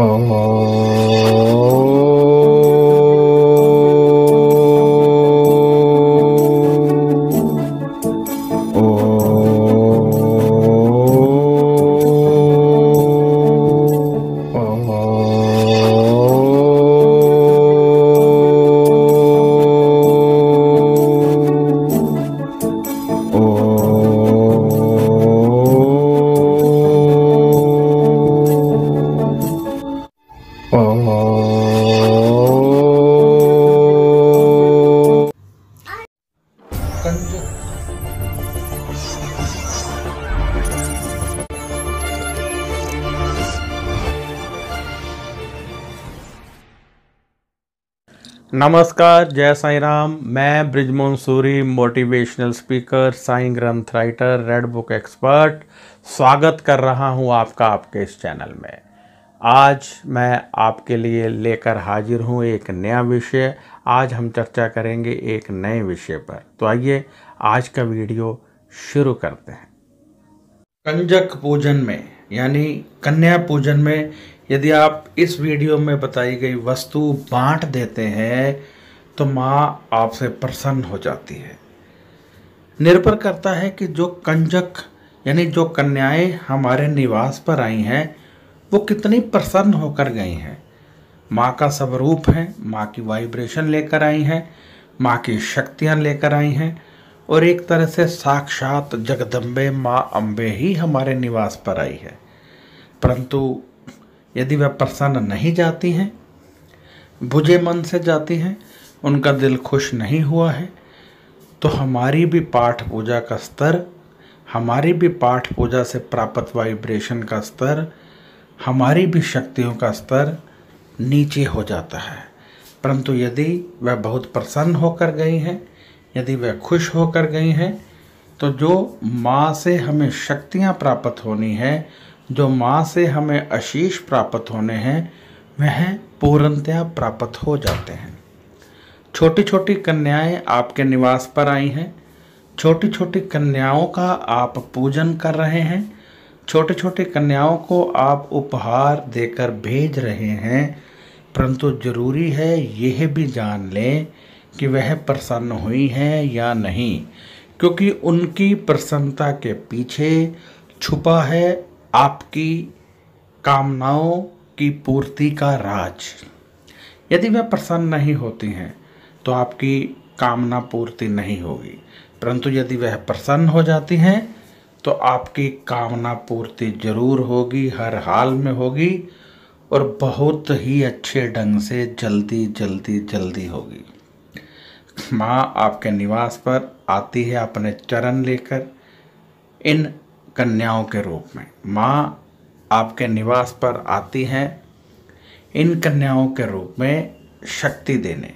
Oh. नमस्कार जय साई राम मैं Brijmohan Suri motivational speaker Sai Granth writer red book expert स्वागत कर रहा हूं आपका आपके इस चैनल में आज मैं आपके लिए लेकर हाजिर हूं एक नया विषय आज हम चर्चा करेंगे एक नए विषय पर तो आइए आज का वीडियो शुरू करते हैं कंजक पूजन में यानी कन्या पूजन में यदि आप इस वीडियो में बताई गई वस्तु बांट देते हैं तो माँ आपसे प्रसन्न हो जाती है निर्भर करता है कि जो कंजक यानी जो कन्याएं हमारे निवास पर आई हैं वो कितनी प्रसन्न होकर गई हैं माँ का स्वरूप है माँ की वाइब्रेशन लेकर आई हैं माँ की शक्तियाँ लेकर आई हैं और एक तरह से साक्षात जगदम्बे माँ अम्बे ही हमारे निवास पर आई है परंतु यदि वह प्रसन्न नहीं जाती हैं बुझे मन से जाती हैं उनका दिल खुश नहीं हुआ है तो हमारी भी पाठ पूजा का स्तर हमारी भी पाठ पूजा से प्राप्त वाइब्रेशन का स्तर हमारी भी शक्तियों का स्तर नीचे हो जाता है परंतु यदि वह बहुत प्रसन्न होकर गई हैं यदि वह खुश होकर गई हैं तो जो माँ से हमें शक्तियाँ प्राप्त होनी है जो माँ से हमें आशीष प्राप्त होने हैं वह पूर्णतया प्राप्त हो जाते हैं छोटी छोटी कन्याएं आपके निवास पर आई हैं छोटी छोटी कन्याओं का आप पूजन कर रहे हैं छोटे छोटे कन्याओं को आप उपहार देकर भेज रहे हैं परंतु जरूरी है यह भी जान लें कि वह प्रसन्न हुई हैं या नहीं क्योंकि उनकी प्रसन्नता के पीछे छुपा है आपकी कामनाओं की पूर्ति का राज यदि वह प्रसन्न नहीं होती हैं तो आपकी कामना पूर्ति नहीं होगी परंतु यदि वह प्रसन्न हो जाती हैं तो आपकी कामना पूर्ति जरूर होगी हर हाल में होगी और बहुत ही अच्छे ढंग से जल्दी जल्दी जल्दी होगी माँ आपके निवास पर आती है अपने चरण लेकर इन कन्याओं के रूप में माँ आपके निवास पर आती हैं इन कन्याओं के रूप में शक्ति देने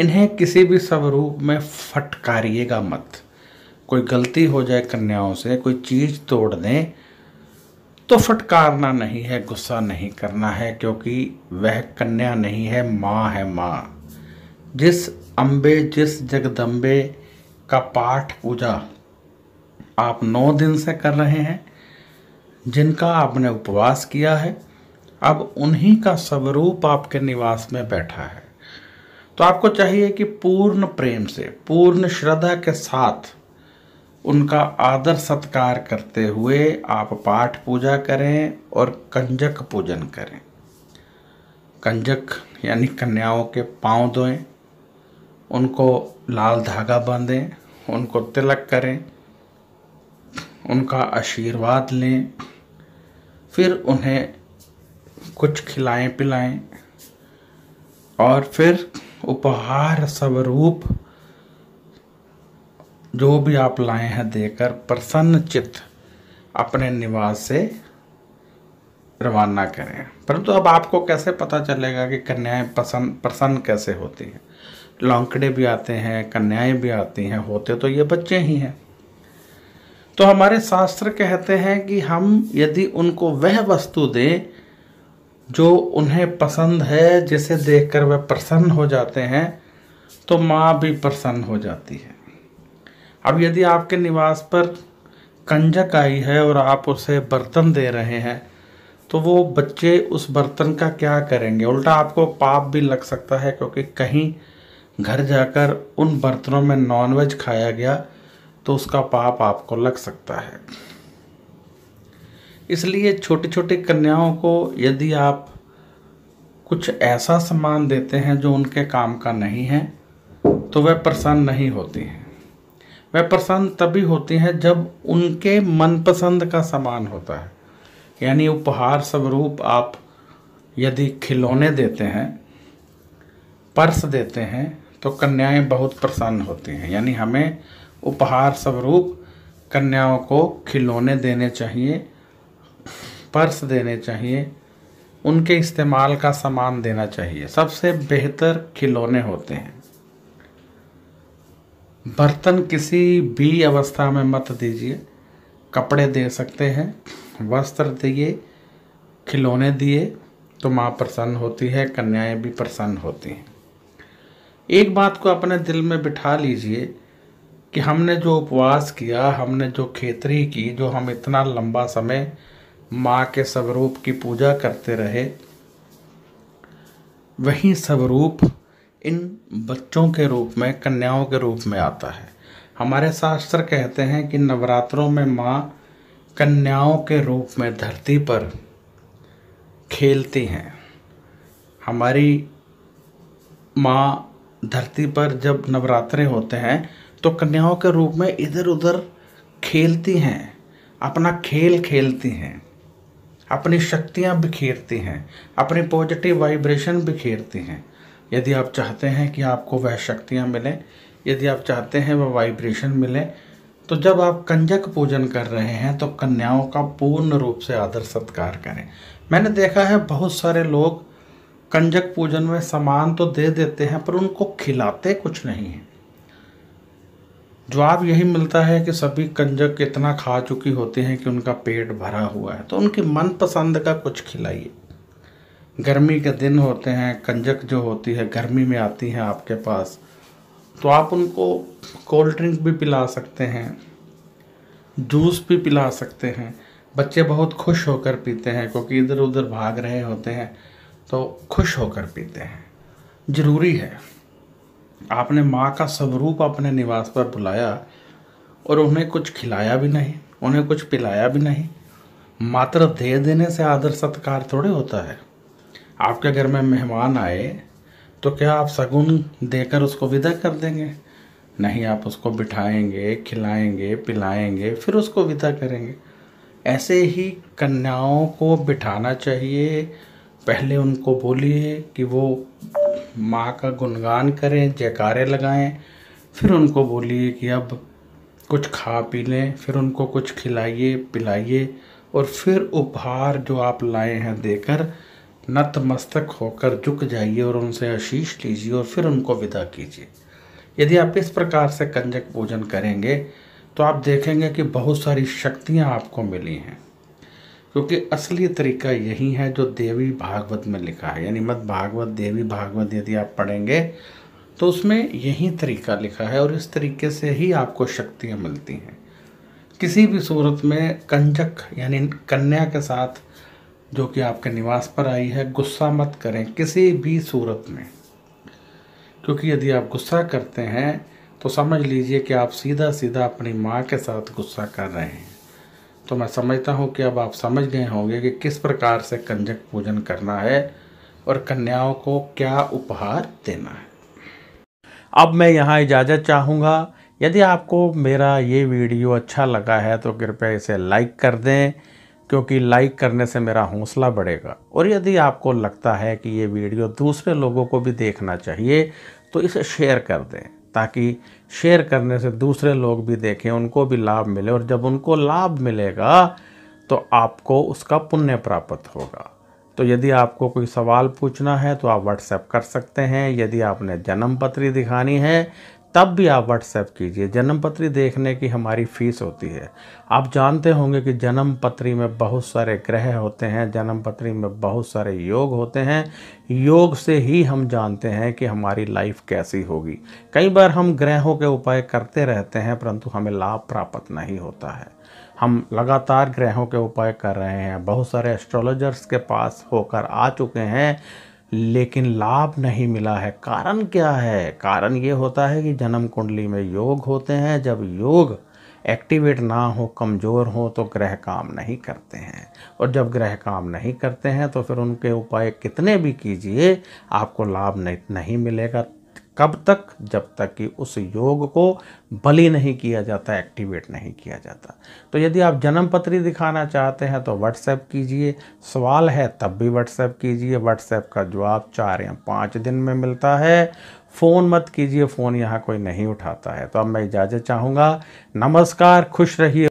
इन्हें किसी भी स्वरूप में फटकारिएगा मत कोई गलती हो जाए कन्याओं से कोई चीज़ तोड़ दें तो फटकारना नहीं है गुस्सा नहीं करना है क्योंकि वह कन्या नहीं है माँ है माँ जिस अम्बे जिस जगदम्बे का पाठ पूजा आप नौ दिन से कर रहे हैं जिनका आपने उपवास किया है अब उन्हीं का स्वरूप आपके निवास में बैठा है तो आपको चाहिए कि पूर्ण प्रेम से पूर्ण श्रद्धा के साथ उनका आदर सत्कार करते हुए आप पाठ पूजा करें और कंजक पूजन करें कंजक यानी कन्याओं के पांव धोएं उनको लाल धागा बांधें उनको तिलक करें उनका आशीर्वाद लें फिर उन्हें कुछ खिलाएं पिलाएं और फिर उपहार स्वरूप जो भी आप लाए हैं देकर प्रसन्न चित्त अपने निवास से रवाना करें परंतु अब आपको कैसे पता चलेगा कि कन्याएं पसंद प्रसन्न कैसे होती हैं लौंकड़े भी आते हैं कन्याएं भी आती हैं होते तो ये बच्चे ही हैं तो हमारे शास्त्र कहते हैं कि हम यदि उनको वह वस्तु दें जो उन्हें पसंद है जिसे देखकर वह प्रसन्न हो जाते हैं तो माँ भी प्रसन्न हो जाती है अब यदि आपके निवास पर कंजक आई है और आप उसे बर्तन दे रहे हैं तो वो बच्चे उस बर्तन का क्या करेंगे उल्टा आपको पाप भी लग सकता है क्योंकि कहीं घर जाकर उन बर्तनों में नॉनवेज खाया गया तो उसका पाप आपको लग सकता है इसलिए छोटे छोटे कन्याओं को यदि आप कुछ ऐसा सामान देते हैं जो उनके काम का नहीं है तो वह प्रसन्न नहीं होती हैं वह प्रसन्न तभी होती हैं जब उनके मनपसंद का सामान होता है यानी उपहार स्वरूप आप यदि खिलौने देते हैं पर्स देते हैं तो कन्याएं बहुत प्रसन्न होती हैं यानी हमें उपहार स्वरूप कन्याओं को खिलौने देने चाहिए पर्स देने चाहिए उनके इस्तेमाल का सामान देना चाहिए सबसे बेहतर खिलौने होते हैं बर्तन किसी भी अवस्था में मत दीजिए कपड़े दे सकते हैं वस्त्र दिए खिलौने दिए तो माँ प्रसन्न होती है कन्याएं भी प्रसन्न होती हैं एक बात को अपने दिल में बिठा लीजिए कि हमने जो उपवास किया हमने जो खेतरी की जो हम इतना लंबा समय माँ के स्वरूप की पूजा करते रहे वही स्वरूप इन बच्चों के रूप में कन्याओं के रूप में आता है हमारे शास्त्र कहते हैं कि नवरात्रों में माँ कन्याओं के रूप में धरती पर खेलती हैं हमारी माँ धरती पर जब नवरात्रे होते हैं तो कन्याओं के रूप में इधर उधर खेलती हैं अपना खेल खेलती हैं अपनी शक्तियाँ बिखेरती हैं अपनी पॉजिटिव वाइब्रेशन बिखेरती हैं यदि आप चाहते हैं कि आपको वह शक्तियाँ मिलें यदि आप चाहते हैं वह वाइब्रेशन मिले तो जब आप कंजक पूजन कर रहे हैं तो कन्याओं का पूर्ण रूप से आदर सत्कार करें मैंने देखा है बहुत सारे लोग कंजक पूजन में सामान तो दे देते हैं पर उनको खिलाते कुछ नहीं हैं जवाब तो यही मिलता है कि सभी कंजक इतना खा चुकी होती हैं कि उनका पेट भरा हुआ है तो उनके मनपसंद का कुछ खिलाइए गर्मी के दिन होते हैं कंजक जो होती है गर्मी में आती हैं आपके पास तो आप उनको कोल्ड ड्रिंक भी पिला सकते हैं जूस भी पिला सकते हैं बच्चे बहुत खुश होकर पीते हैं क्योंकि इधर उधर भाग रहे होते हैं तो खुश होकर पीते हैं ज़रूरी है आपने माँ का स्वरूप अपने निवास पर बुलाया और उन्हें कुछ खिलाया भी नहीं उन्हें कुछ पिलाया भी नहीं मात्र दे देने से आदर सत्कार थोड़े होता है आपके घर में मेहमान आए तो क्या आप शगुन देकर उसको विदा कर देंगे नहीं आप उसको बिठाएंगे खिलाएंगे पिलाएंगे फिर उसको विदा करेंगे ऐसे ही कन्याओं को बिठाना चाहिए पहले उनको बोलिए कि वो माँ का गुणगान करें जयकारे लगाएं फिर उनको बोलिए कि अब कुछ खा पी लें फिर उनको कुछ खिलाइए पिलाइए और फिर उपहार जो आप लाए हैं देकर नतमस्तक होकर झुक जाइए और उनसे आशीष लीजिए और फिर उनको विदा कीजिए यदि आप इस प्रकार से कंजक पूजन करेंगे तो आप देखेंगे कि बहुत सारी शक्तियाँ आपको मिली हैं क्योंकि असली तरीका यही है जो देवी भागवत में लिखा है यानी मत भागवत देवी भागवत यदि आप पढ़ेंगे तो उसमें यही तरीका लिखा है और इस तरीके से ही आपको शक्तियाँ मिलती हैं किसी भी सूरत में कंजक यानी कन्या के साथ जो कि आपके निवास पर आई है गुस्सा मत करें किसी भी सूरत में क्योंकि यदि आप गुस्सा करते हैं तो समझ लीजिए कि आप सीधा सीधा अपनी माँ के साथ गुस्सा कर रहे हैं तो मैं समझता हूँ कि अब आप समझ गए होंगे कि किस प्रकार से कंजक पूजन करना है और कन्याओं को क्या उपहार देना है अब मैं यहाँ इजाज़त चाहूँगा यदि आपको मेरा ये वीडियो अच्छा लगा है तो कृपया इसे लाइक कर दें क्योंकि लाइक करने से मेरा हौसला बढ़ेगा और यदि आपको लगता है कि ये वीडियो दूसरे लोगों को भी देखना चाहिए तो इसे शेयर कर दें ताकि शेयर करने से दूसरे लोग भी देखें उनको भी लाभ मिले और जब उनको लाभ मिलेगा तो आपको उसका पुण्य प्राप्त होगा तो यदि आपको कोई सवाल पूछना है तो आप व्हाट्सएप कर सकते हैं यदि आपने जन्म पत्री दिखानी है तब भी आप व्हाट्सएप कीजिए जन्म पत्री देखने की हमारी फ़ीस होती है आप जानते होंगे कि जन्म पत्री में बहुत सारे ग्रह होते हैं जन्म पत्री में बहुत सारे योग होते हैं योग से ही हम जानते हैं कि हमारी लाइफ कैसी होगी कई बार हम ग्रहों के उपाय करते रहते हैं परंतु हमें लाभ प्राप्त नहीं होता है हम लगातार ग्रहों के उपाय कर रहे हैं बहुत सारे एस्ट्रोलॉजर्स के पास होकर आ चुके हैं लेकिन लाभ नहीं मिला है कारण क्या है कारण ये होता है कि जन्म कुंडली में योग होते हैं जब योग एक्टिवेट ना हो कमज़ोर हो तो ग्रह काम नहीं करते हैं और जब ग्रह काम नहीं करते हैं तो फिर उनके उपाय कितने भी कीजिए आपको लाभ नहीं मिलेगा कब तक जब तक कि उस योग को बलि नहीं किया जाता एक्टिवेट नहीं किया जाता तो यदि आप जन्म पत्री दिखाना चाहते हैं तो व्हाट्सएप कीजिए सवाल है तब भी व्हाट्सएप कीजिए व्हाट्सएप का जवाब चार या पाँच दिन में मिलता है फ़ोन मत कीजिए फ़ोन यहाँ कोई नहीं उठाता है तो अब मैं इजाज़त चाहूँगा नमस्कार खुश रहिए